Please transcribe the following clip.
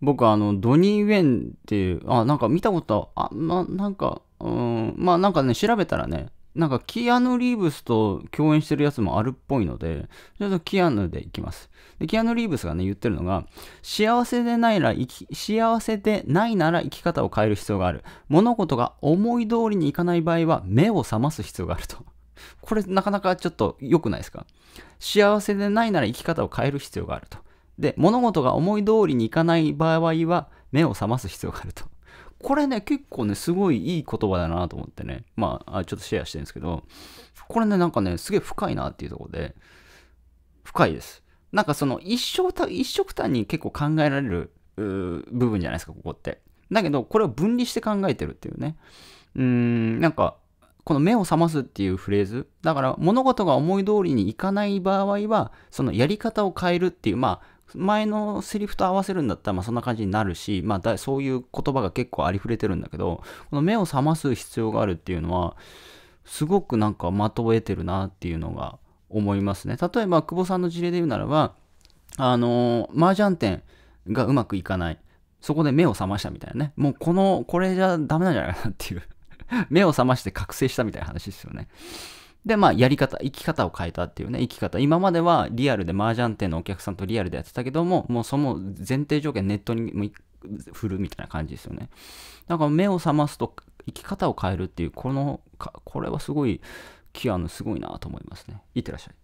僕あの、ドニー・ウェンっていう、あ、なんか見たことあ、ま、なんか、うん、まあなんかね、調べたらね、なんかキアヌ・リーブスと共演してるやつもあるっぽいので、ちょっとキアヌでいきます。で、キアヌ・リーブスがね、言ってるのが、幸せでないら生き、幸せでないなら生き方を変える必要がある。物事が思い通りにいかない場合は、目を覚ます必要があると。これなかなかちょっと良くないですか幸せでないなら生き方を変える必要があると。で、物事が思い通りにいかない場合は、目を覚ます必要があると。これね、結構ね、すごいいい言葉だなと思ってね、まあ、ちょっとシェアしてるんですけど、これね、なんかね、すげえ深いなっていうとこで、深いです。なんかその一生た、一色単に結構考えられる部分じゃないですか、ここって。だけど、これを分離して考えてるっていうね。うーん、なんか、この目を覚ますっていうフレーズ。だから、物事が思い通りにいかない場合は、そのやり方を変えるっていう、まあ、前のセリフと合わせるんだったら、まあそんな感じになるし、まあそういう言葉が結構ありふれてるんだけど、この目を覚ます必要があるっていうのは、すごくなんか的を得てるなっていうのが思いますね。例えば、久保さんの事例で言うならば、あのー、麻雀店がうまくいかない。そこで目を覚ましたみたいなね。もうこの、これじゃダメなんじゃないかなっていう目を覚まして覚醒したみたいな話ですよね。で、まあ、やり方、生き方を変えたっていうね、生き方。今まではリアルで、麻雀店のお客さんとリアルでやってたけども、もうその前提条件ネットに振るみたいな感じですよね。だから目を覚ますと生き方を変えるっていう、この、これはすごい、キアヌすごいなと思いますね。いってらっしゃい。